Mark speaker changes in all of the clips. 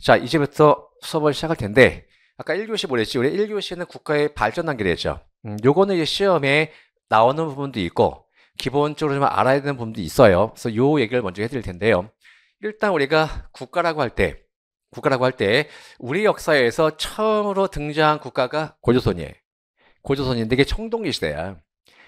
Speaker 1: 자, 이제부터 수업을 시작할 텐데, 아까 1교시 뭐랬지? 우리 1교시는 국가의 발전 단계를 죠 음, 요거는 이제 시험에 나오는 부분도 있고, 기본적으로 좀 알아야 되는 부분도 있어요. 그래서 요 얘기를 먼저 해드릴 텐데요. 일단 우리가 국가라고 할 때, 국가라고 할 때, 우리 역사에서 처음으로 등장한 국가가 고조선이에요. 고조선인데 이게 청동기 시대야.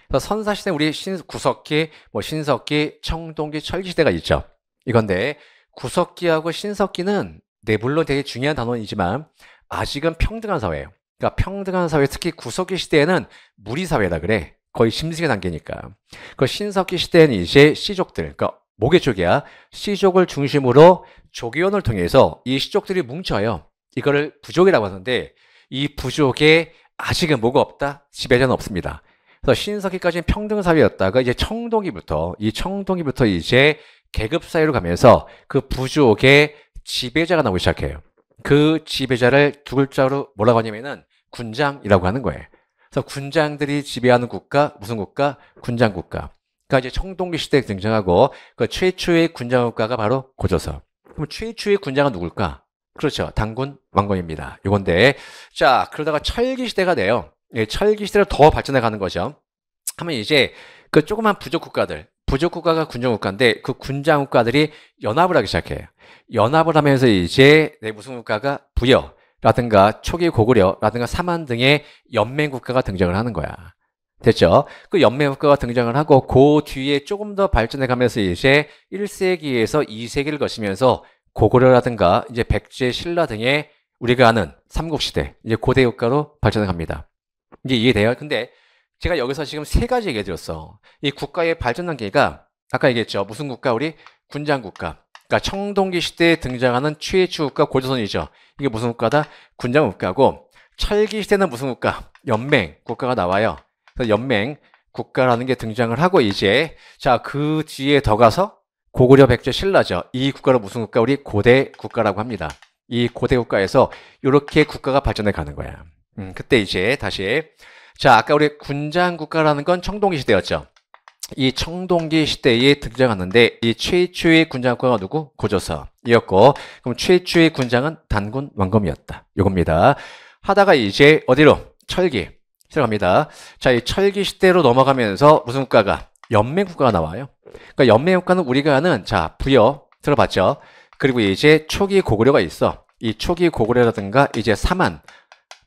Speaker 1: 그래서 선사시대 우리 신, 구석기, 뭐 신석기, 청동기, 철기시대가 있죠. 이건데, 구석기하고 신석기는 네, 물론 되게 중요한 단어이지만 아직은 평등한 사회예요. 그러니까 평등한 사회, 특히 구석기 시대에는 무리 사회다 그래. 거의 심승의 단계니까. 그 신석기 시대는 이제 씨족들, 그러니까 모계 쪽이야. 씨족을 중심으로 조기원을 통해서 이 씨족들이 뭉쳐요. 이거를 부족이라고 하는데 이 부족에 아직은 뭐가 없다? 지배자는 없습니다. 그래서 신석기까지는 평등 사회였다가 이제 청동기부터 이 청동기부터 이제 계급 사회로 가면서 그 부족의 지배자가 나오기 시작해요. 그 지배자를 두 글자로 뭐라고 하냐면은 군장이라고 하는 거예요. 그래서 군장들이 지배하는 국가, 무슨 국가? 군장 국가. 그러니까 이제 청동기 시대에 등장하고 그 최초의 군장 국가가 바로 고조서. 그럼 최초의 군장은 누굴까? 그렇죠. 당군 왕건입니다. 요건데 자 그러다가 철기 시대가 돼요. 예, 철기 시대로 더 발전해 가는 거죠. 하면 이제 그 조그만 부족 국가들 부족국가가 군정국가인데 그 군장국가들이 연합을 하기 시작해요. 연합을 하면서 이제 내 무슨 국가가 부여라든가 초기 고구려라든가 사만 등의 연맹국가가 등장을 하는 거야. 됐죠? 그 연맹국가가 등장을 하고 그 뒤에 조금 더 발전해 가면서 이제 1세기에서 2세기를 거치면서 고구려라든가 이제 백제, 신라 등의 우리가 아는 삼국시대, 이제 고대 국가로 발전해 갑니다. 이제 이해돼요? 근데 제가 여기서 지금 세 가지 얘기해 드렸어. 이 국가의 발전 단계가 아까 얘기했죠. 무슨 국가? 우리 군장 국가. 그러니까 청동기 시대에 등장하는 최초 국가 고조선이죠. 이게 무슨 국가다? 군장 국가고 철기 시대는 무슨 국가? 연맹 국가가 나와요. 그래서 연맹 국가라는 게 등장을 하고 이제 자 그 뒤에 더 가서 고구려 백제 신라죠. 이 국가로 무슨 국가? 우리 고대 국가라고 합니다. 이 고대 국가에서 이렇게 국가가 발전해 가는 거야. 음, 그때 이제 다시 자, 아까 우리 군장 국가라는 건 청동기 시대였죠. 이 청동기 시대에 등장하는데 이 최초의 군장 국가가 누구? 고조서이었고 그럼 최초의 군장은 단군 왕검이었다. 요겁니다. 하다가 이제 어디로? 철기 들어갑니다. 자, 이 철기 시대로 넘어가면서 무슨 국가가? 연맹 국가가 나와요. 그러니까 연맹 국가는 우리가 아는 자, 부여 들어봤죠. 그리고 이제 초기 고구려가 있어. 이 초기 고구려라든가 이제 사만,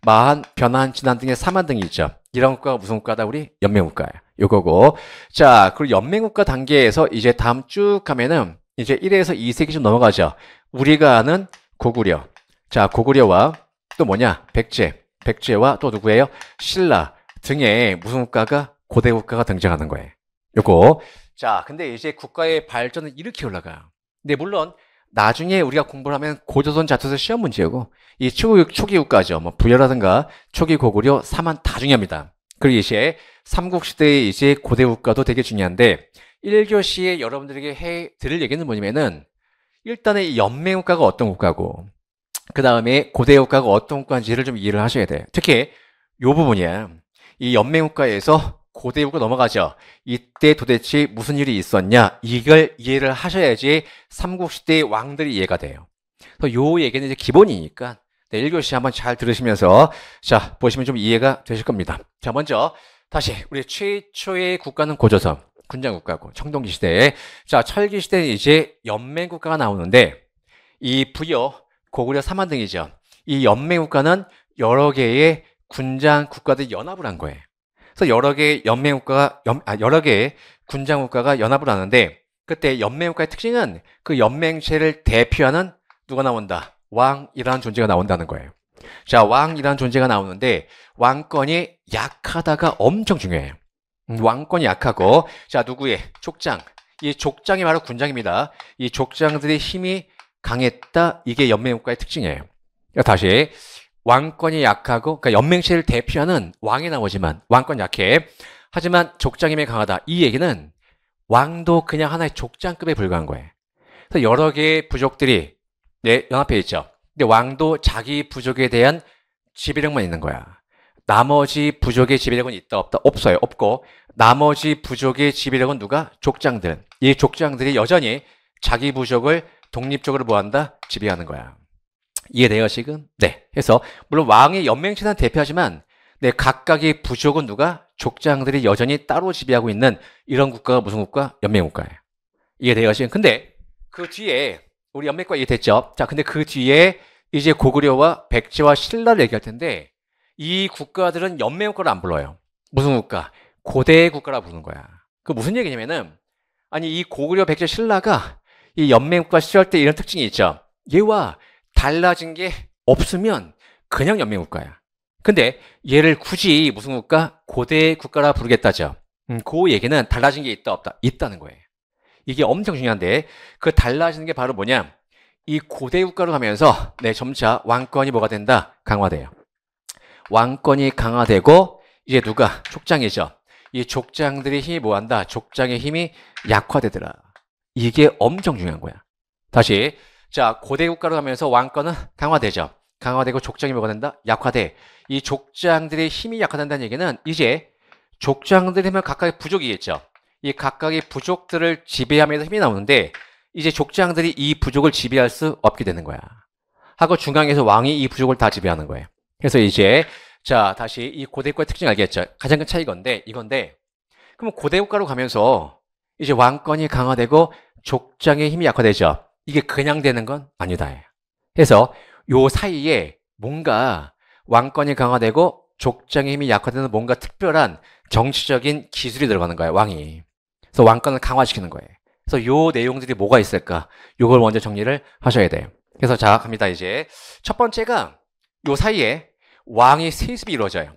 Speaker 1: 마한, 변한, 진한 등의 사만 등이 있죠. 이런 국가가 무슨 국가다? 우리 연맹국가야. 요거고. 자, 그리고 연맹국가 단계에서 이제 다음 쭉하면은 이제 1에서 2세기 좀 넘어가죠. 우리가 아는 고구려. 자, 고구려와 또 뭐냐? 백제. 백제와 또 누구예요? 신라 등에 무슨 국가가 고대 국가가 등장하는 거예요. 요거. 자, 근데 이제 국가의 발전은 이렇게 올라가요. 근데 물론 나중에 우리가 공부를 하면 고조선 자투세 시험 문제고 이 초기, 초기 국가죠. 뭐 부여라든가 초기 고구려 사만 다 중요합니다. 그리고 이제 삼국시대의 이제 고대 국가도 되게 중요한데 1교시에 여러분들에게 해 드릴 얘기는 뭐냐면은 일단의 연맹 국가가 어떤 국가고 그 다음에 고대 국가가 어떤 국가인지를 좀 이해를 하셔야 돼요. 특히 요 부분이야. 이 연맹 국가에서 고대국으로 넘어가죠. 이때 도대체 무슨 일이 있었냐? 이걸 이해를 하셔야지 삼국시대의 왕들이 이해가 돼요. 그래서 요 얘기는 이제 기본이니까 네, 1교시 한번 잘 들으시면서 자 보시면 좀 이해가 되실 겁니다. 자 먼저 다시 우리 최초의 국가는 고조선 군장국가고 청동기 시대에 자 철기 시대에 이제 연맹국가가 나오는데 이 부여 고구려 삼한 등이죠. 이 연맹국가는 여러 개의 군장 국가들 연합을 한 거예요. 그래서 여러 개의 연맹국가가 연, 아, 여러 개의 군장국가가 연합을 하는데 그때 연맹국가의 특징은 그 연맹체를 대표하는 누가 나온다? 왕이라는 존재가 나온다는 거예요. 자, 왕이라는 존재가 나오는데 왕권이 약하다가 엄청 중요해요. 음, 왕권이 약하고 자, 누구의 족장. 이 족장이 바로 군장입니다. 이 족장들의 힘이 강했다. 이게 연맹국가의 특징이에요. 다시 왕권이 약하고 그러니까 연맹체를 대표하는 왕이 나오지만 왕권 약해. 하지만 족장임이 강하다. 이 얘기는 왕도 그냥 하나의 족장급에 불과한 거예요. 그래서 여러 개의 부족들이 네, 연합해 있죠. 근데 왕도 자기 부족에 대한 지배력만 있는 거야. 나머지 부족의 지배력은 있다 없다 없어요 없고 나머지 부족의 지배력은 누가 족장들 이 족장들이 여전히 자기 부족을 독립적으로 뭐한다 지배하는 거야. 이해돼요, 지금? 네. 그래서 물론 왕의 연맹체는 대표하지만 네, 각각의 부족은 누가? 족장들이 여전히 따로 지배하고 있는 이런 국가가 무슨 국가? 연맹국가예요. 이해돼요, 지금? 근데 그 뒤에 우리 연맹과 이해됐죠? 자, 근데 그 뒤에 이제 고구려와 백제와 신라를 얘기할 텐데 이 국가들은 연맹국가를 안 불러요. 무슨 국가? 고대 국가라 부르는 거야. 그 무슨 얘기냐면은 아니 이 고구려 백제 신라가 이 연맹국가 시절 때 이런 특징이 있죠. 얘와 달라진 게 없으면 그냥 연맹국가야. 근데 얘를 굳이 무슨 국가? 고대 국가라 부르겠다죠. 음, 그 얘기는 달라진 게 있다 없다 있다는 거예요. 이게 엄청 중요한데 그 달라지는 게 바로 뭐냐? 이 고대 국가로 가면서 네, 점차 왕권이 뭐가 된다? 강화돼요. 왕권이 강화되고 이제 누가 족장이죠. 이족장들의 힘이 뭐한다? 족장의 힘이 약화되더라. 이게 엄청 중요한 거야. 다시 자, 고대 국가로 가면서 왕권은 강화되죠. 강화되고 족장이 뭐가 된다? 약화돼. 이 족장들의 힘이 약화된다는 얘기는 이제 족장들이 하면 각각의 부족이 겠죠이 각각의 부족들을 지배하면서 힘이 나오는데 이제 족장들이 이 부족을 지배할 수 없게 되는 거야. 하고 중앙에서 왕이 이 부족을 다 지배하는 거예요. 그래서 이제 자 다시 이 고대 국가의 특징 알겠죠? 가장 큰 차이 건데 이건데 그럼 고대 국가로 가면서 이제 왕권이 강화되고 족장의 힘이 약화되죠. 이게 그냥 되는 건 아니다. 그래서 요 사이에 뭔가 왕권이 강화되고 족장의 힘이 약화되는 뭔가 특별한 정치적인 기술이 들어가는 거예요. 왕이. 그래서 왕권을 강화시키는 거예요. 그래서 요 내용들이 뭐가 있을까? 요걸 먼저 정리를 하셔야 돼요. 그래서 자, 갑니다. 이제 첫 번째가 요 사이에 왕이 세습이 이루어져요.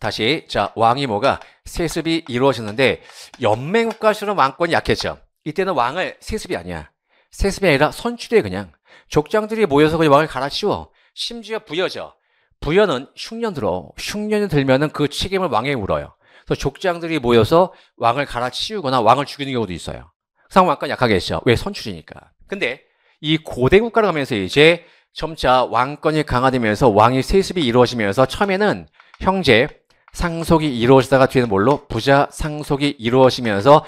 Speaker 1: 다시 자 왕이 뭐가 세습이 이루어지는데 연맹국가시로 왕권이 약해져. 이때는 왕을 세습이 아니야. 세습이 아니라 선출이에요 그냥 족장들이 모여서 그 왕을 갈아치워 심지어 부여죠 부여는 흉년 들어 흉년이 들면은 그 책임을 왕에 물어요 그래서 족장들이 모여서 왕을 갈아치우거나 왕을 죽이는 경우도 있어요 상왕권 황 약하게 했죠 왜 선출이니까 근데 이 고대 국가로 가면서 이제 점차 왕권이 강화되면서 왕의 세습이 이루어지면서 처음에는 형제 상속이 이루어지다가 뒤에는 뭘로 부자 상속이 이루어지면서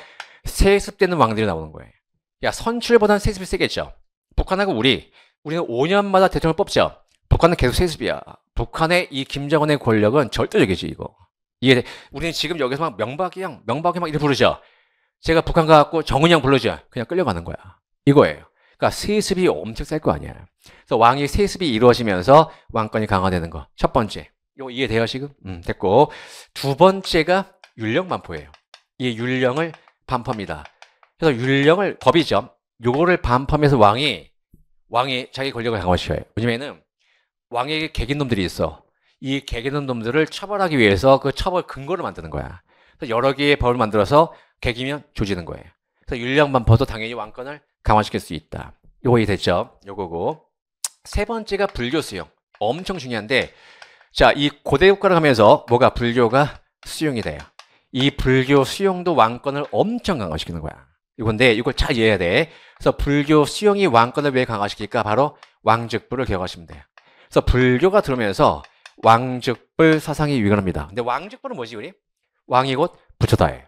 Speaker 1: 세습되는 왕들이 나오는 거예요 야 선출보다는 세습이 세겠죠. 북한하고 우리 우리는 5년마다 대통령 뽑죠. 북한은 계속 세습이야. 북한의 이 김정은의 권력은 절대적이지 이거. 이게 우리는 지금 여기서 막 명박이 형, 명박이 막 이렇게 부르죠. 제가 북한 가갖고 정은이 형 부르죠. 그냥 끌려가는 거야. 이거예요. 그러니까 세습이 엄청 셀 거 아니야. 그래서 왕이 세습이 이루어지면서 왕권이 강화되는 거. 첫 번째. 이거 이해돼요 지금? 음, 됐고. 두 번째가 율령 반포예요. 이 율령을 반포합니다. 그래서 율령을 법이죠. 요거를 반포하면서 왕이 왕이 자기 권력을 강화시켜요. 왜냐면은 왕에게 개긴 놈들이 있어. 이 개긴 놈들을 처벌하기 위해서 그 처벌 근거를 만드는 거야. 그래서 여러 개의 법을 만들어서 개기면 조지는 거예요. 그래서 율령 반포도 당연히 왕권을 강화시킬 수 있다. 요거 이해됐죠? 요거고 세 번째가 불교 수용. 엄청 중요한데 자, 이 고대 국가를 가면서 뭐가 불교가 수용이 돼요. 이 불교 수용도 왕권을 엄청 강화시키는 거야. 이건데 이걸 잘 이해해야 돼. 그래서 불교 수용이 왕권을 왜 강화시킬까? 바로 왕즉불을 기억하시면 돼요. 그래서 불교가 들어오면서 왕즉불 사상이 위건합니다. 근데 왕즉불은 뭐지 우리? 왕이 곧 부처다예요.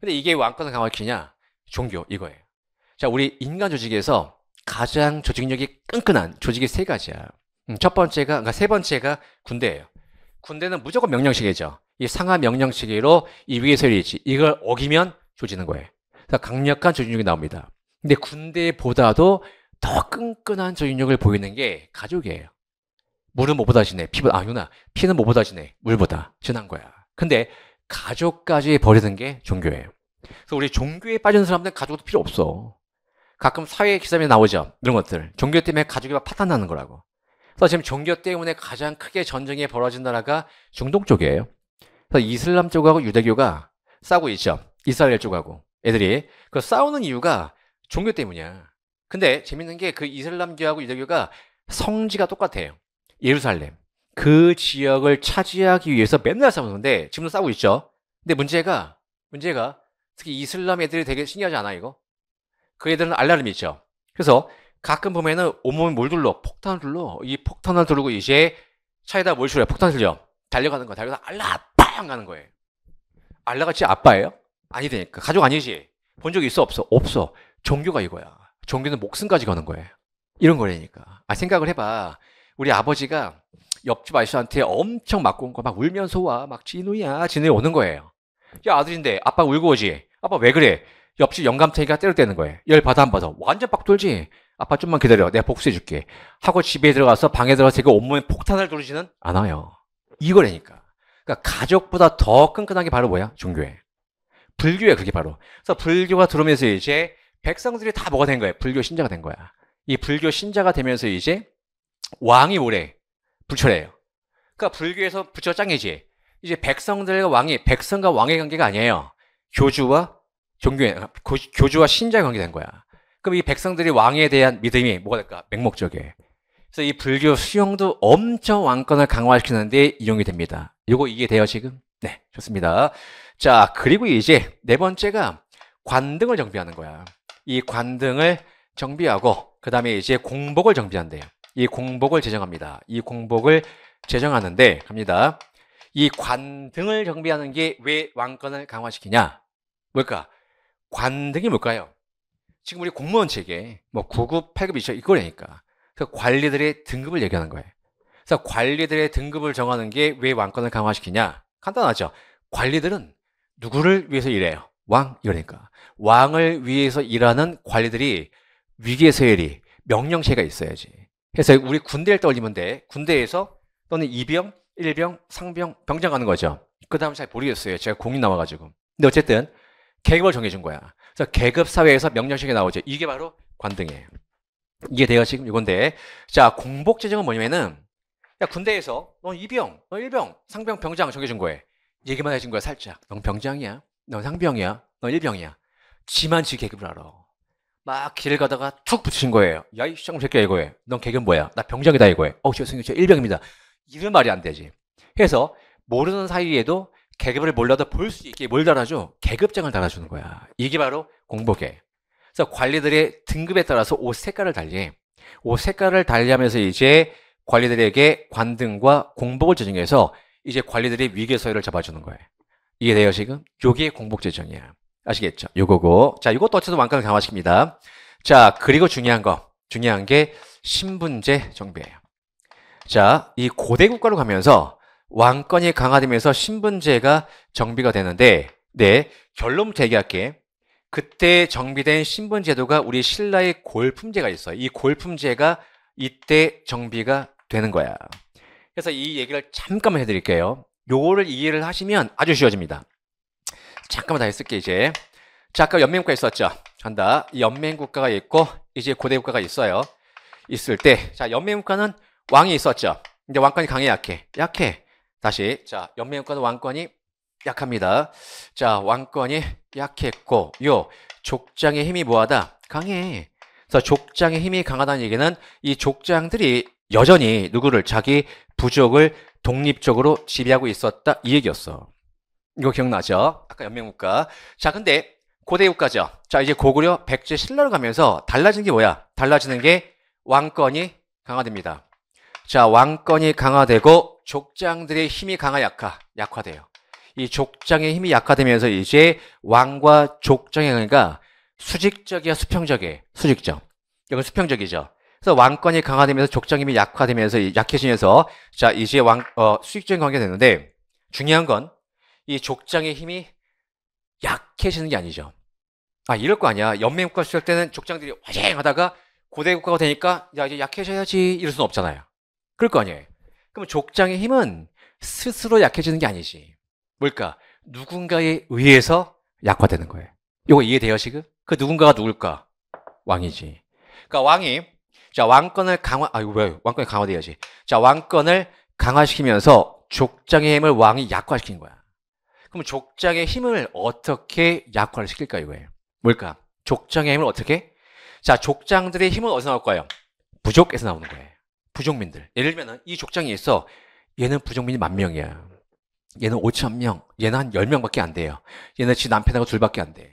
Speaker 1: 근데 이게 왕권을 강화시키냐? 종교 이거예요. 자 우리 인간 조직에서 가장 조직력이 끈끈한 조직이 세 가지야. 음, 첫 번째가 그러니까 세 번째가 군대예요. 군대는 무조건 명령시계죠. 이 상하 명령시계로 이 위에서 이지 이걸 어기면 조지는 거예요. 강력한 저인력이 나옵니다. 근데 군대보다도 더 끈끈한 저인력을 보이는 게 가족이에요. 물은 뭐보다 진해. 피보 아니나 피는 뭐보다 진해. 물보다 진한 거야. 근데 가족까지 버리는 게 종교예요. 그래서 우리 종교에 빠진 사람들은 가족도 필요 없어. 가끔 사회 기사에 나오죠. 이런 것들. 종교 때문에 가족이 막 파탄 나는 거라고. 그래서 지금 종교 때문에 가장 크게 전쟁이 벌어진 나라가 중동 쪽이에요. 그래서 이슬람 쪽하고 유대교가 싸고 있죠. 이스라엘 쪽하고. 애들이 그 싸우는 이유가 종교 때문이야. 근데 재밌는 게 그 이슬람교하고 유대교가 성지가 똑같아요. 예루살렘. 그 지역을 차지하기 위해서 맨날 싸우는데 지금도 싸우고 있죠. 근데 문제가 문제가 특히 이슬람 애들이 되게 신기하지 않아 이거? 그 애들은 알라름이 있죠. 그래서 가끔 보면은 온몸에 뭘 둘러? 폭탄을 둘러. 이 폭탄을 두르고 이제 차에다 뭘 실어요? 폭탄 실려. 달려가는 거야. 달려서 알라 빵 가는 거예요. 알라가 지 아빠예요? 아니되니까. 그 가족 아니지. 본적이 있어? 없어? 없어. 종교가 이거야. 종교는 목숨까지 거는 거예요. 이런 거라니까. 아, 생각을 해봐. 우리 아버지가 옆집 아저씨한테 엄청 맞고 온 거 막 울면서 와. 막 진우야. 진우야 오는 거예요. 야, 아들인데 아빠 울고 오지. 아빠 왜 그래? 옆집 영감탱이가 때려대는 거예요. 열 받아 안 받아. 완전 빡 돌지. 아빠 좀만 기다려. 내가 복수해 줄게. 하고 집에 들어가서 방에 들어가서 제가 온몸에 폭탄을 두르지는 않아요. 이거라니까. 그러니까 가족보다 더 끈끈한 게 바로 뭐야? 종교예요. 불교야 그게 바로. 그래서 불교가 들어오면서 이제 백성들이 다 뭐가 된 거야? 불교 신자가 된 거야. 이 불교 신자가 되면서 이제 왕이 오래 불철해요. 그러니까 불교에서 부처 짱이지. 이제 백성들과 왕이 백성과 왕의 관계가 아니에요. 교주와 종교의 교주와 신자의 관계된 거야. 그럼 이 백성들이 왕에 대한 믿음이 뭐가 될까? 맹목적이에요. 그래서 이 불교 수용도 엄청 왕권을 강화시키는데 이용이 됩니다. 이거 이해돼요 지금? 네, 좋습니다. 자, 그리고 이제 네 번째가 관등을 정비하는 거야. 이 관등을 정비하고 그 다음에 이제 공복을 정비한대요. 이 공복을 제정합니다. 이 공복을 제정하는데 갑니다. 이 관등을 정비하는 게 왜 왕권을 강화시키냐? 뭘까? 관등이 뭘까요? 지금 우리 공무원 체계 뭐 9급, 8급, 2급 이거라니까. 그래서 관리들의 등급을 얘기하는 거예요. 그래서 관리들의 등급을 정하는 게 왜 왕권을 강화시키냐? 간단하죠. 관리들은 누구를 위해서 일해요? 왕 이러니까 왕을 위해서 일하는 관리들이 위계 세이 명령 체가 있어야지. 그래서 우리 군대를 떠올리면 돼. 군대에서 또는 이병, 일병, 상병, 병장 가는 거죠. 그 다음 잘 모르겠어요. 제가 공이 나와가지고. 근데 어쨌든 계급을 정해준 거야. 그래서 계급 사회에서 명령식가 나오죠. 이게 바로 관등이에요. 이게 돼가 지금 이건데, 자 공복 제정은 뭐냐면은 야 군대에서 넌 이병, 넌 일병, 상병, 병장 정해준 거예요. 얘기만 해준 거야 살짝. 넌 병장이야. 넌 상병이야. 넌 일병이야. 지만 지 계급을 알아. 막 길을 가다가 툭 붙으신 거예요. 야, 이 시장 새끼야, 이거에. 넌 계급 뭐야? 나 병장이다, 이거에. 어, 죄송해요. 저 일병입니다. 이런 말이 안 되지. 그래서 모르는 사이에도 계급을 몰라도 볼 수 있게 뭘 달아줘? 계급장을 달아주는 거야. 이게 바로 공복에. 그래서 관리들의 등급에 따라서 옷 색깔을 달리, 해옷 색깔을 달리하면서 이제 관리들에게 관등과 공복을 지정해서 이제 관리들이 위계서열을 잡아주는 거예요. 이게 돼요, 지금? 요게 공복재정이야. 아시겠죠? 요거고. 자, 요것도 어쨌든 완강을 강화시킵니다. 자, 그리고 중요한 거. 중요한 게 신분제 정비예요. 자, 이 고대 국가로 가면서 왕권이 강화되면서 신분제가 정비가 되는데, 네, 결론부터 얘기할게. 그때 정비된 신분제도가 우리 신라의 골품제가 있어요. 이 골품제가 이때 정비가 되는 거야. 그래서 이 얘기를 잠깐만 해드릴게요. 요거를 이해를 하시면 아주 쉬워집니다. 잠깐만 다했을게 이제. 자, 아까 연맹국가 있었죠. 한다. 연맹국가가 있고 이제 고대국가가 있어요. 있을 때, 자, 연맹국가는 왕이 있었죠. 근데 왕권이 강해 약해? 약해. 다시, 자, 연맹국가는 왕권이 약합니다. 자, 왕권이 약했고, 요 족장의 힘이 뭐하다? 강해. 그래서 족장의 힘이 강하다는 얘기는 이 족장들이 여전히 누구를 자기 부족을 독립적으로 지배하고 있었다 이 얘기였어. 이거 기억나죠? 아까 연맹국가. 자, 근데 고대 국가죠. 자, 이제 고구려, 백제, 신라로 가면서 달라진 게 뭐야? 달라지는 게 왕권이 강화됩니다. 자, 왕권이 강화되고 족장들의 힘이 강화 약화, 약화돼요. 이 족장의 힘이 약화되면서 이제 왕과 족장의 관계가 수직적이야 수평적이에요. 수직적. 이건 수평적이죠. 그래서 왕권이 강화되면서 족장님이 약화되면서 약해지면서 자 이제 왕 어, 수익적인 관계가 되는데 중요한 건 이 족장의 힘이 약해지는 게 아니죠. 아 이럴 거 아니야. 연맹국가 시절 때는 족장들이 화쟁하다가 고대 국가가 되니까 야 이제 약해져야지 이럴 수는 없잖아요. 그럴 거 아니에요. 그럼 족장의 힘은 스스로 약해지는 게 아니지. 뭘까? 누군가에 의해서 약화되는 거예요. 이거 이해돼요 지금? 그 누군가가 누굴까? 왕이지. 그러니까 왕이 자, 왕권을 강화, 아, 이거 뭐야, 왕권이 강화되어야지 자, 왕권을 강화시키면서 족장의 힘을 왕이 약화시킨 거야. 그럼 족장의 힘을 어떻게 약화를 시킬까, 이거예요. 뭘까? 족장의 힘을 어떻게? 자, 족장들의 힘은 어디서 나올까요? 부족에서 나오는 거예요. 부족민들. 예를 들면, 이 족장이 있어. 얘는 부족민이 만 명이야. 얘는 5천 명, 얘는 한 10명밖에 안 돼요. 얘는 지 남편하고 둘밖에 안 돼.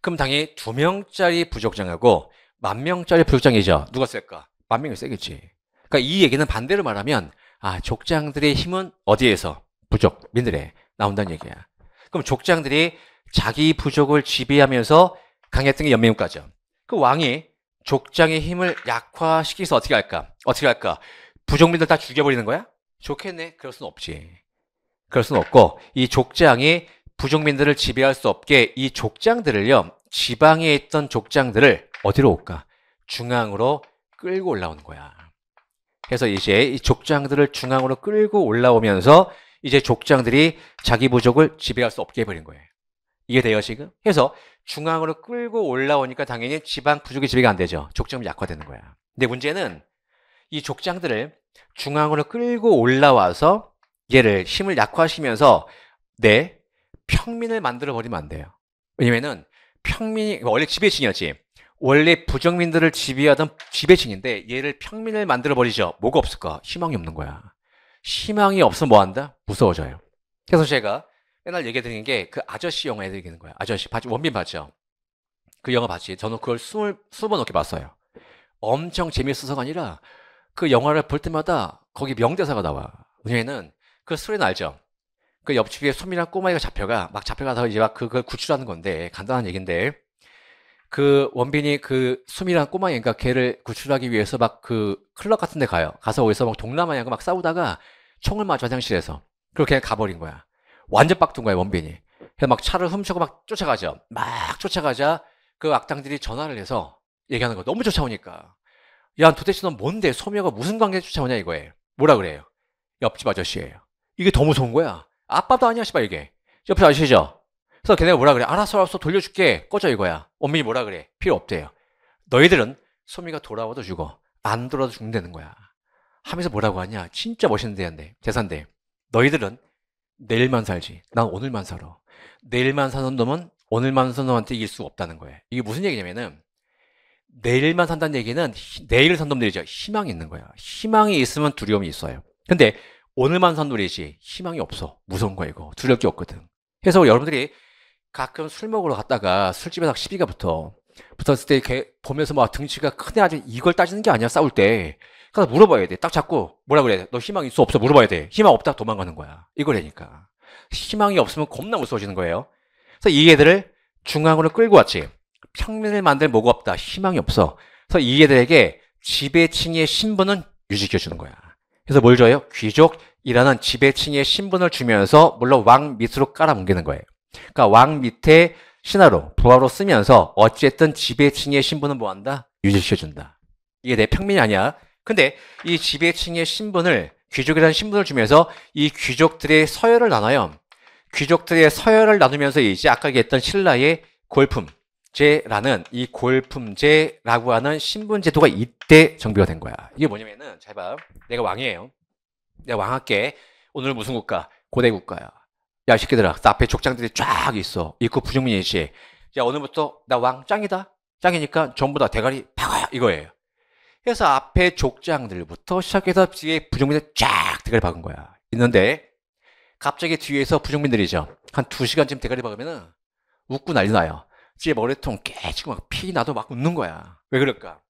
Speaker 1: 그럼 당연히 두명짜리 부족장하고 만 명짜리 불장이죠. 누가 셀까? 만 명이 세겠지. 그러니까 이 얘기는 반대로 말하면 아 족장들의 힘은 어디에서 부족 민들에 나온다는 얘기야. 그럼 족장들이 자기 부족을 지배하면서 강했던 게 연맹국가죠. 그 왕이 족장의 힘을 약화시켜서 어떻게 할까? 어떻게 할까? 부족민들 다 죽여버리는 거야? 좋겠네. 그럴 수는 없지. 그럴 수는 없고 이 족장이 부족민들을 지배할 수 없게 이 족장들을요 지방에 있던 족장들을 어디로 올까? 중앙으로 끌고 올라온 거야. 그래서 이제 이 족장들을 중앙으로 끌고 올라오면서 이제 족장들이 자기 부족을 지배할 수 없게 해버린 거예요. 이해돼요, 지금? 그래서 중앙으로 끌고 올라오니까 당연히 지방 부족이 지배가 안 되죠. 족장이 약화되는 거야. 근데 문제는 이 족장들을 중앙으로 끌고 올라와서 얘를 힘을 약화시면서 내 평민을 만들어 버리면 안 돼요. 왜냐면은 평민이 원래 지배층이었지. 원래 부정민들을 지배하던 지배층인데 얘를 평민을 만들어 버리죠. 뭐가 없을까? 희망이 없는 거야. 희망이 없어 뭐 한다? 무서워져요. 그래서 제가 맨날 얘기해 드리는 게 그 아저씨 영화 얘기해 드리는 거야 아저씨 봤지 원빈 봤죠. 그 영화 봤지. 저는 그걸 스물 수번 넘게 봤어요. 엄청 재미있어서가 아니라 그 영화를 볼 때마다 거기 명대사가 나와. 왜냐면은 그 스토리는 알죠. 그 옆집에 소미랑 꼬마이가 잡혀가 막 잡혀가서 이제 막 그걸 구출하는 건데 간단한 얘기인데 그 원빈이 그 수미랑 꼬마애가 걔를 구출하기 위해서 막 그 클럽 같은 데 가요. 가서 어디서 막 동남아냐고 막 싸우다가 총을 맞아 화장실에서. 그렇게 가버린 거야. 완전 빡둔 거야, 원빈이. 그래서 막 차를 훔치고 막 쫓아가죠. 막 쫓아가자 그 악당들이 전화를 해서 얘기하는 거 너무 쫓아오니까. 야, 도대체 넌 뭔데? 소미가 무슨 관계에 쫓아오냐, 이거예요. 뭐라 그래요? 옆집 아저씨예요. 이게 더 무서운 거야. 아빠도 아니야, 씨발, 이게. 옆집 아저씨죠? 그래서 걔네가 뭐라 그래? 알아서 알아서 돌려줄게. 꺼져 이거야. 원민이 뭐라 그래? 필요 없대요. 너희들은 소미가 돌아와도 죽어. 안 돌아도 죽는다는 거야. 하면서 뭐라고 하냐? 진짜 멋있는 대한데, 대사인데. 너희들은 내일만 살지. 난 오늘만 살아. 내일만 사는 놈은 오늘만 사는 놈한테 이길 수 없다는 거예요. 이게 무슨 얘기냐면은 내일만 산다는 얘기는 내일을 산놈 들이죠. 희망이 있는 거야. 희망이 있으면 두려움이 있어요. 근데 오늘만 산 놈이지 희망이 없어. 무서운 거야 이거. 두렵게 없거든. 그래서 여러분들이 가끔 술 먹으러 갔다가 술집에서 시비가 붙어. 붙었을 때걔 보면서 막 등치가 크네 아주 이걸 따지는 게 아니야 싸울 때. 그래서 물어봐야 돼. 딱 잡고 뭐라 그래야 돼. 너 희망 있어 없어 물어봐야 돼. 희망 없다 도망가는 거야. 이걸해니까 희망이 없으면 겁나 무서워지는 거예요. 그래서 이 애들을 중앙으로 끌고 왔지. 평면을 만들 뭐가 없다. 희망이 없어. 그래서 이 애들에게 지배층의 신분은 유지시켜주는 거야. 그래서 뭘 줘요? 귀족이라는 지배층의 신분을 주면서 물론 왕 밑으로 깔아뭉개는 거예요. 그러니까 왕 밑에 신하로 부하로 쓰면서 어쨌든 지배층의 신분은 뭐한다? 유지시켜준다. 이게 내 평민이 아니야. 근데 이 지배층의 신분을 귀족이라는 신분을 주면서 이 귀족들의 서열을 나눠요. 귀족들의 서열을 나누면서 이제 아까 얘기했던 신라의 골품제라는 이 골품제라고 하는 신분제도가 이때 정비가 된 거야. 이게 뭐냐면은 잘 봐. 내가 왕이에요. 내가 왕할게. 오늘 무슨 국가? 고대 국가야. 야, 이 새끼들아. 나 앞에 족장들이 쫙 있어. 있고 부정민 예시. 야, 오늘부터 나 왕 짱이다. 짱이니까 전부 다 대가리 박아. 이거예요. 그래서 앞에 족장들부터 시작해서 뒤에 부정민들 쫙 대가리 박은 거야. 있는데, 갑자기 뒤에서 부정민들이죠. 한 두시간쯤 대가리 박으면은 웃고 난리 나요. 뒤에 머리통 깨지고 막 피 나도 막 웃는 거야. 왜 그럴까?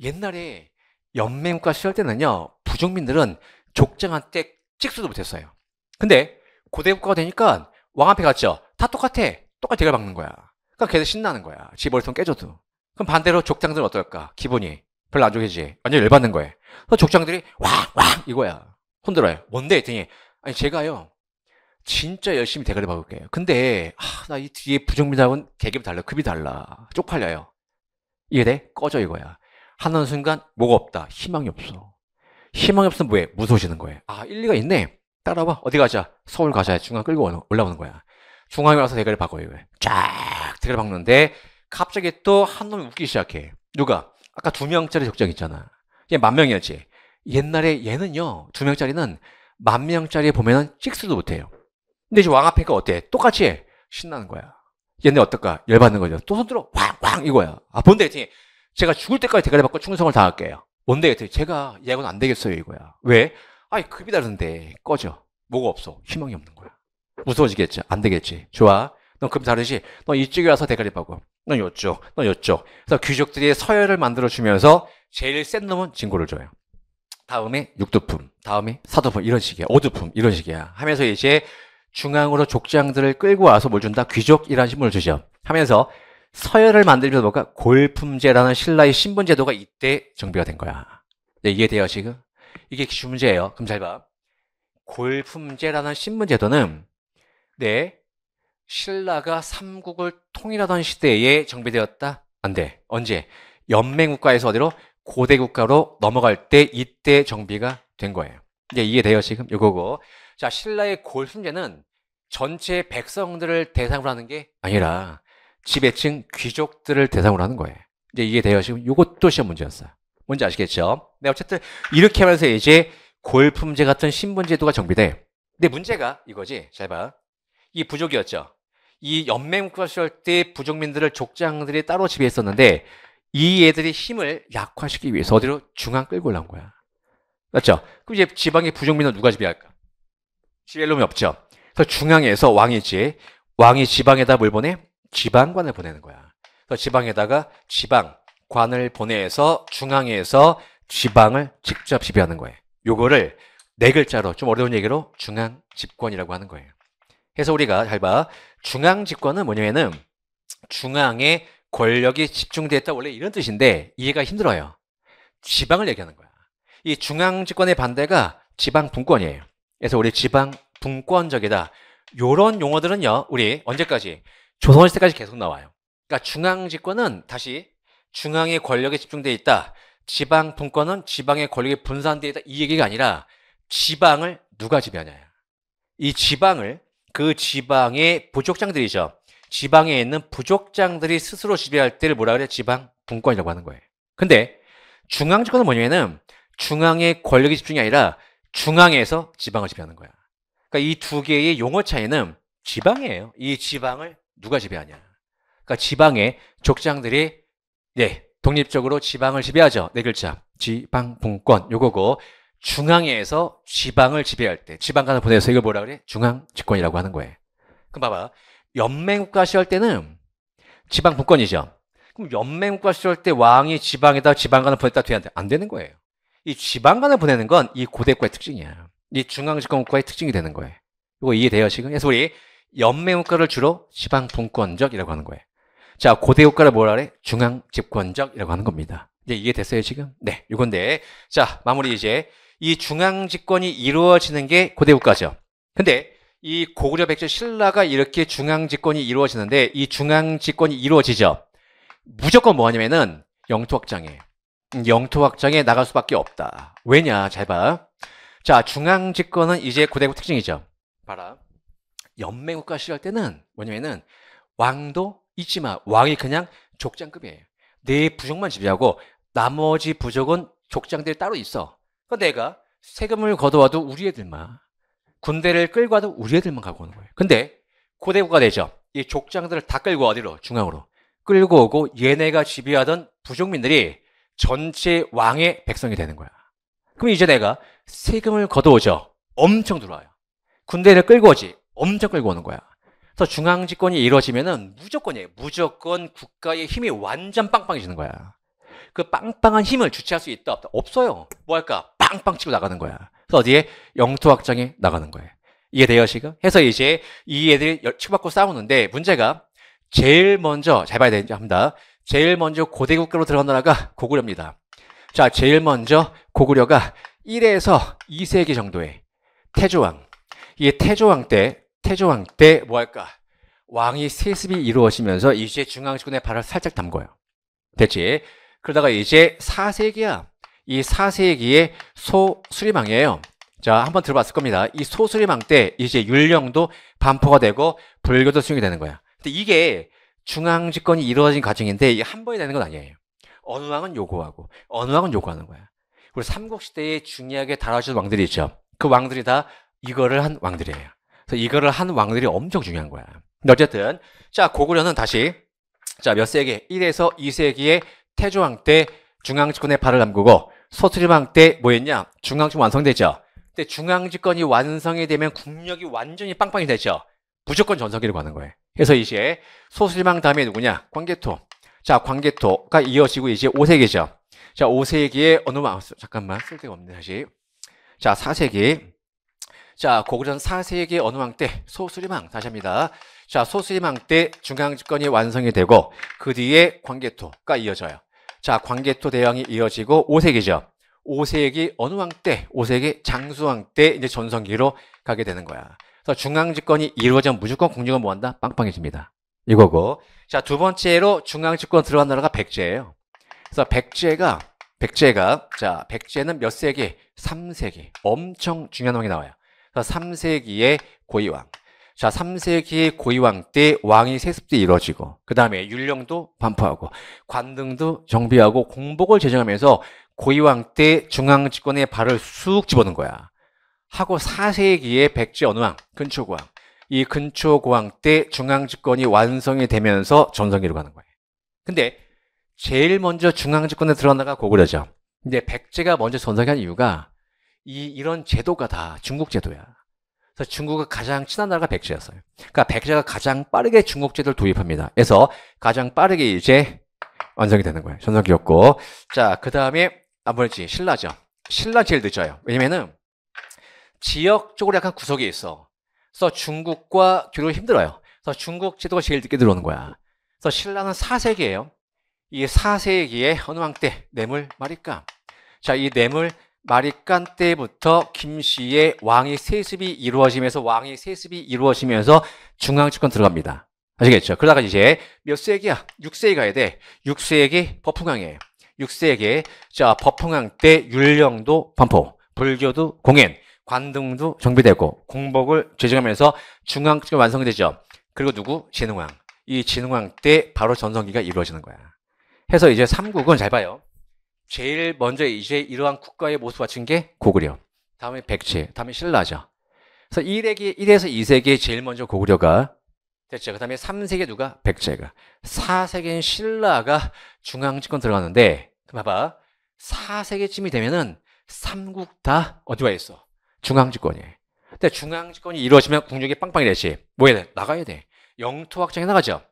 Speaker 1: 옛날에 연맹과 시절 때는요, 부정민들은 족장한테 찍수도 못했어요. 근데 고대 국가가 되니까 왕 앞에 갔죠. 다 똑같아. 똑같이 대결 박는 거야. 그러니까 걔들 신나는 거야. 지 머리통 깨져도. 그럼 반대로 족장들은 어떨까? 기분이. 별로 안 좋겠지. 완전 열받는 거야 그래서 족장들이 와! 와! 이거야. 혼들어요 뭔데? 했더니 아니 제가요. 진짜 열심히 대결리 박을게요. 근데 아, 나 이 뒤에 부정비당은 민 계급 달라. 급이 달라. 쪽팔려요. 이해돼? 꺼져 이거야. 하는 순간 뭐가 없다. 희망이 없어. 희망이 없으면 뭐해? 무서워지는 거예요. 아 일리가 있네. 따라와 어디 가자 서울 가자 중앙 끌고 올라오는 거야 중앙에 와서 대가리 박어요 왜? 쫙 대가리 박는데 갑자기 또 한 놈이 웃기 시작해 누가 아까 두 명짜리 적장 있잖아 얘 만 명이었지 옛날에 얘는요 두 명짜리는 만 명짜리 에 보면은 찍수도 못해요 근데 이제 왕 앞에가 어때 똑같이 해. 신나는 거야 얘네 어떨까 열받는 거죠 또 손들어 왕왕 이거야 아 본대 했더니 제가 죽을 때까지 대가리 받고 충성을 다할게요 뭔데 했더니 제가 얘하고는 안 되겠어요 이거야 왜 아이 급이 그 다른데 꺼져. 뭐가 없어. 희망이 없는 거야. 무서워지겠지. 안 되겠지. 좋아. 넌급 다르지. 넌 이쪽에 와서 대가리 박고. 넌 요쪽. 넌 요쪽. 그래서 귀족들이 서열을 만들어 주면서 제일 센 놈은 진고를 줘요. 다음에 육두품, 다음에 사두품 이런 식이야. 오두품 이런 식이야. 하면서 이제 중앙으로 족장들을 끌고 와서 뭘 준다? 귀족이라는 신분을 주죠. 하면서 서열을 만들면서 뭔가 골품제라는 신라의 신분제도가 이때 정비가 된 거야. 네, 이해돼요 지금? 이게 기출문제예요. 그럼 잘 봐. 골품제라는 신문제도는 네, 신라가 삼국을 통일하던 시대에 정비되었다? 안 돼. 언제? 연맹국가에서 어디로? 고대국가로 넘어갈 때 이때 정비가 된 거예요. 이제 이해돼요, 지금? 요거고. 자, 신라의 골품제는 전체 백성들을 대상으로 하는 게 아니라 지배층 귀족들을 대상으로 하는 거예요. 이제 이해돼요, 지금? 요것도 시험 문제였어요. 뭔지 아시겠죠? 네, 어쨌든 이렇게 하면서 이제 골품제 같은 신분제도가 정비돼. 근데 문제가 이거지. 잘 봐. 이 부족이었죠. 이 연맹국가 시절 때 부족민들을 족장들이 따로 지배했었는데 이 애들이 힘을 약화시키기 위해서 어디로 중앙 끌고 올라온 거야. 맞죠? 그럼 이제 지방의 부족민은 누가 지배할까? 지배할 놈이 없죠. 그래서 중앙에서 왕이지 왕이 지방에다 뭘 보내? 지방관을 보내는 거야. 그래서 지방에다가 지방 관을 보내서 중앙에서 지방을 직접 지배하는 거예요. 이거를네 글자로 좀 어려운 얘기로 중앙 집권이라고 하는 거예요. 그래서 우리가 잘 봐. 중앙 집권은 뭐냐면은 중앙의 권력이 집중됐다 원래 이런 뜻인데 이해가 힘들어요. 지방을 얘기하는 거야. 이 중앙 집권의 반대가 지방 분권이에요. 그래서 우리 지방 분권적이다. 요런 용어들은요. 우리 언제까지 조선시대까지 계속 나와요. 그러니까 중앙 집권은 다시 중앙의 권력에 집중되어 있다. 지방 분권은 지방의 권력이 분산되어 있다. 이 얘기가 아니라 지방을 누가 지배하냐. 이 지방을 그 지방의 부족장들이죠. 지방에 있는 부족장들이 스스로 지배할 때를 뭐라 그래? 지방 분권이라고 하는 거예요. 근데 중앙 집권은 뭐냐면은 중앙의 권력이 집중이 아니라 중앙에서 지방을 지배하는 거야. 그러니까 이 두 개의 용어 차이는 지방이에요. 이 지방을 누가 지배하냐. 그러니까 지방의 족장들이 예, 독립적으로 지방을 지배하죠. 네 글자. 지방분권. 요거고 중앙에서 지방을 지배할 때 지방간을 보내서 이걸 뭐라 그래? 중앙집권이라고 하는 거예요. 그럼 봐봐. 연맹국가 시절 때는 지방분권이죠. 그럼 연맹국가 시절 때 왕이 지방에다 지방간을 보냈다 되는데 안 되는 거예요. 이 지방간을 보내는 건 이 고대국가의 특징이야. 이 중앙집권국가의 특징이 되는 거예요. 이거 이해돼요 지금? 그래서 우리 연맹국가를 주로 지방분권적이라고 하는 거예요. 자, 고대 국가를 뭐라 그래? 중앙 집권적이라고 하는 겁니다. 이제 이해 됐어요, 지금? 네, 이건데 자, 마무리 이제. 이 중앙 집권이 이루어지는 게 고대 국가죠. 근데 이 고구려 백제 신라가 이렇게 중앙 집권이 이루어지는데 이 중앙 집권이 이루어지죠. 무조건 뭐 하냐면은 영토 확장에 음, 영토 확장에 나갈 수밖에 없다. 왜냐? 잘 봐. 자, 중앙 집권은 이제 고대국 특징이죠. 봐라. 연맹국가 시절 때는 뭐냐면은 왕도 있지만 왕이 그냥 족장급이에요. 내 부족만 지배하고 나머지 부족은 족장들이 따로 있어. 그 내가 세금을 걷어와도 우리 애들만 군대를 끌고 와도 우리 애들만 가고 오는 거예요. 근데 고대국가 되죠. 이 족장들을 다 끌고 어디로? 중앙으로. 끌고 오고 얘네가 지배하던 부족민들이 전체 왕의 백성이 되는 거야. 그럼 이제 내가 세금을 걷어오죠. 엄청 들어와요. 군대를 끌고 오지. 엄청 끌고 오는 거야. 더 중앙집권이 이루어지면은 무조건이에요. 무조건 국가의 힘이 완전 빵빵해지는 거야. 그 빵빵한 힘을 주체할 수 있다 없다 없어요. 뭐 할까? 빵빵 치고 나가는 거야. 그래서 어디에 영토 확장에 나가는 거예요. 이해돼요 지금? 해서 이제 이 애들이 치고받고 싸우는데 문제가 제일 먼저 잘 봐야 되는지 합니다. 제일 먼저 고대 국가로 들어간 나라가 고구려입니다. 자, 제일 먼저 고구려가 1에서 2세기 정도에 태조왕. 이 태조왕 때 태조왕 때뭐 할까? 왕이 세습이 이루어지면서 이제 중앙집권의 발을 살짝 담궈요. 됐지? 그러다가 이제 4세기야. 이 4세기의 소수리망이에요. 자, 한번 들어봤을 겁니다. 이 소수리망 때 이제 율령도 반포가 되고 불교도 수용이 되는 거야. 근데 이게 중앙집권이 이루어진 과정인데 이게 한번이 되는 건 아니에요. 어느 왕은 요구하고 어느 왕은 요구하는 거야. 그리고 삼국시대에 중요하게 달아진 왕들이 있죠. 그 왕들이 다 이거를 한 왕들이에요. 그래서 이거를 한 왕들이 엄청 중요한 거야. 어쨌든 자 고구려는 다시 자몇 세기 1에서 2세기에 태조왕 때 중앙집권의 발을 담그고 소투림왕때뭐였냐 중앙집권 완성되죠. 근데 중앙집권이 완성이 되면 국력이 완전히 빵빵이 되죠. 무조건 전성기를 가는 거예요. 그래서 이제 소수림왕 다음에 누구냐? 광개토. 자, 광개토가 이어지고 이제 5세기죠. 자, 5세기에 어느 왕, 잠깐만, 쓸데가 없네, 다시. 자, 4세기. 자, 고구전 4세기 어느 왕 때 소수림왕 다시 합니다. 자, 소수림왕 때 중앙집권이 완성이 되고 그 뒤에 광개토가 이어져요. 자, 광개토 대왕이 이어지고 5세기죠. 5세기 어느 왕 때? 5세기 장수왕 때 이제 전성기로 가게 되는 거야. 그래서 중앙집권이 이루어지면 무조건 국력은뭐한다 빵빵해집니다. 이거고. 자, 두 번째로 중앙집권 들어간 나라가 백제예요. 그래서 백제가 백제가 자, 백제는 몇 세기? 3세기. 엄청 중요한 왕이 나와요. 그래서 3세기의 고위왕. 자, 3세기 고위왕 때 왕이 세습도 이루어지고 그 다음에 율령도 반포하고 관등도 정비하고 공복을 제정하면서 고위왕 때 중앙집권의 발을 쑥 집어넣은 거야. 하고 4세기의 백제 언왕, 근초고왕. 이 근초고왕 때 중앙집권이 완성이 되면서 전성기로 가는 거예요. 근데 제일 먼저 중앙집권에 들어다가 고구려죠. 근데 백제가 먼저 전성기한 이유가 이, 이런 제도가 다 중국 제도야. 그래서 중국의 가장 친한 나라가 백제였어요. 그러니까 백제가 가장 빠르게 중국 제도를 도입합니다. 그래서 가장 빠르게 이제 완성이 되는 거예요. 전성기였고. 자, 그 다음에 아무래도 신라죠. 신라 제일 늦어요. 왜냐면은 지역적으로 약간 구석이 있어. 그래서 중국과 교류가 힘들어요. 그래서 중국 제도가 제일 늦게 들어오는 거야. 그래서 신라는 4세기예요. 이 4세기에 어느 왕때 뇌물 말일까? 자, 이 뇌물 마리칸 때부터 김씨의 왕의 세습이 이루어지면서 왕의 세습이 이루어지면서 중앙집권 들어갑니다. 아시겠죠? 그러다가 이제 몇 세기야? 6세기 가야 돼. 6세기 법흥왕이에요. 6세기 자 법흥왕 때 율령도 반포, 불교도 공연, 관등도 정비되고 공복을 제정하면서 중앙집권 완성되죠. 그리고 누구? 진흥왕. 이 진흥왕 때 바로 전성기가 이루어지는 거야. 해서 이제 삼국은 잘 봐요. 제일 먼저 이제 이러한 국가의 모습 을 갖춘 게 고구려. 다음에 백제, 다음에 신라죠. 그래서 1세기, 1에서 2세기에 제일 먼저 고구려가 됐죠. 그 다음에 3세기에 누가? 백제가. 4세기엔 신라가 중앙집권 들어갔는데, 그럼 봐봐. 4세기쯤이 되면은 삼국 다 어디 와 있어? 중앙집권이에요. 근데 중앙집권이 이루어지면 국력이 빵빵이 되지. 뭐 해야 돼? 나가야 돼. 영토 확장에 나가죠.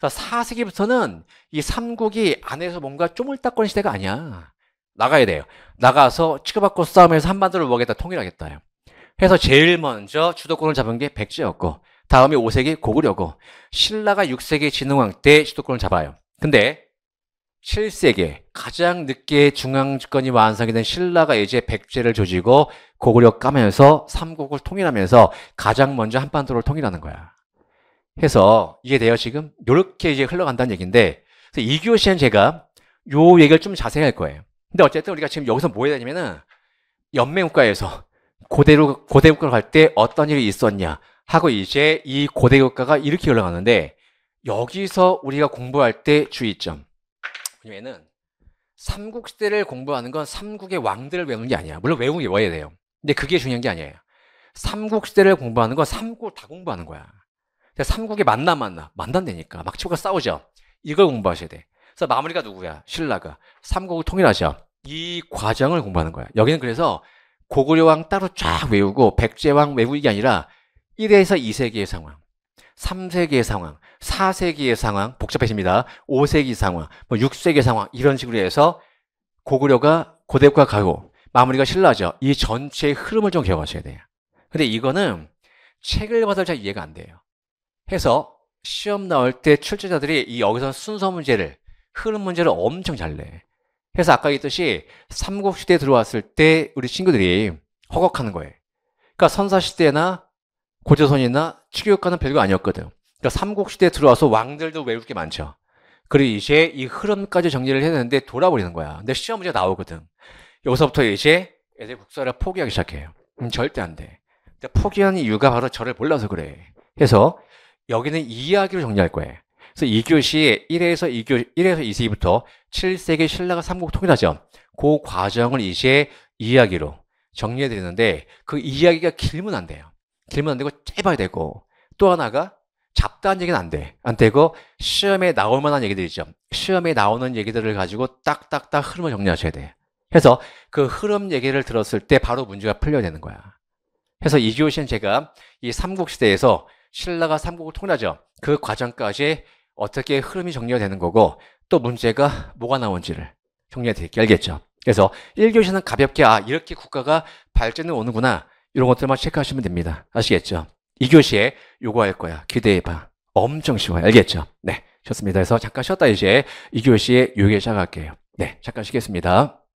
Speaker 1: 그래서 4세기부터는 이 삼국이 안에서 뭔가 쪼물딱거리는 시대가 아니야. 나가야 돼요. 나가서 치고받고 싸움해서 한반도를 먹겠다, 통일하겠다. 해서 제일 먼저 주도권을 잡은 게 백제였고 다음이 5세기 고구려고 신라가 6세기 진흥왕 때 주도권을 잡아요. 근데 7세기에 가장 늦게 중앙집권이 완성이 된 신라가 이제 백제를 조지고 고구려 까면서 삼국을 통일하면서 가장 먼저 한반도를 통일하는 거야. 해서 이게 돼요 지금 이렇게 이제 흘러간다는 얘기인데 그래서 2교시는 제가 요 얘기를 좀 자세히 할 거예요. 근데 어쨌든 우리가 지금 여기서 뭐 해야 되냐면은 연맹국가에서 고대로 고대국가로 갈 때 어떤 일이 있었냐 하고 이제 이 고대국가가 이렇게 흘러가는데 여기서 우리가 공부할 때 주의점 왜냐면은 삼국시대를 공부하는 건 삼국의 왕들을 외우는 게 아니야. 물론 외우는 게외야 돼요. 근데 그게 중요한 게 아니에요. 삼국시대를 공부하는 건 삼국 을다 공부하는 거야. 삼국이 만나 만나 만난다니까 막 치고 싸우죠. 이걸 공부하셔야 돼. 그래서 마무리가 누구야? 신라가 삼국을 통일하죠. 이 과정을 공부하는 거야. 여기는 그래서 고구려왕 따로 쫙 외우고 백제왕 외우이게 아니라 1에서 2세기의 상황, 3세기의 상황, 4세기의 상황 복잡해집니다. 5세기 상황, 뭐 6세기 의 상황 이런 식으로 해서 고구려가 고대국가 가고 마무리가 신라죠. 이 전체의 흐름을 좀 기억하셔야 돼요. 근데 이거는 책을 봐도잘 이해가 안 돼요. 해서 시험 나올 때 출제자들이 이 여기서 순서 문제를 흐름 문제를 엄청 잘 내. 해서 아까 얘기했듯이 삼국시대에 들어왔을 때 우리 친구들이 허걱하는 거예요. 그러니까 선사시대나 고조선이나 추교육과는 별거 아니었거든. 그러니까 삼국시대에 들어와서 왕들도 외울 게 많죠. 그리고 이제 이 흐름까지 정리를 했는데 돌아버리는 거야. 근데 시험 문제가 나오거든. 여기서부터 이제 애들 국사를 포기하기 시작해요. 음, 절대 안 돼. 포기하는 이유가 바로 저를 몰라서 그래. 해서 여기는 이야기로 정리할 거예요. 그래서 2교시 1에서 2교 1에서 2세기부터 7세기 신라가 삼국 통일하죠. 그 과정을 이제 이야기로 정리해 드리는데 그 이야기가 길면 안 돼요. 길면 안 되고 짧아야 되고 또 하나가 잡다한 얘기는 안 돼. 안 되고 시험에 나올 만한 얘기들이죠. 시험에 나오는 얘기들을 가지고 딱딱딱 흐름을 정리하셔야 돼. 해서 그 흐름 얘기를 들었을 때 바로 문제가 풀려야 되는 거야. 해서 이교시는 제가 이 삼국시대에서 신라가 삼국을 통일하죠. 그 과정까지 어떻게 흐름이 정리가 되는 거고 또 문제가 뭐가 나온지를 정리가 되게 알겠죠. 그래서 1교시는 가볍게 아 이렇게 국가가 발전해 오는구나 이런 것들만 체크하시면 됩니다. 아시겠죠? 2교시에 요거 할 거야. 기대해봐. 엄청 쉬워요. 알겠죠? 네, 좋습니다. 그래서 잠깐 쉬었다 이제 2교시에 요게 시작할게요. 네, 잠깐 쉬겠습니다.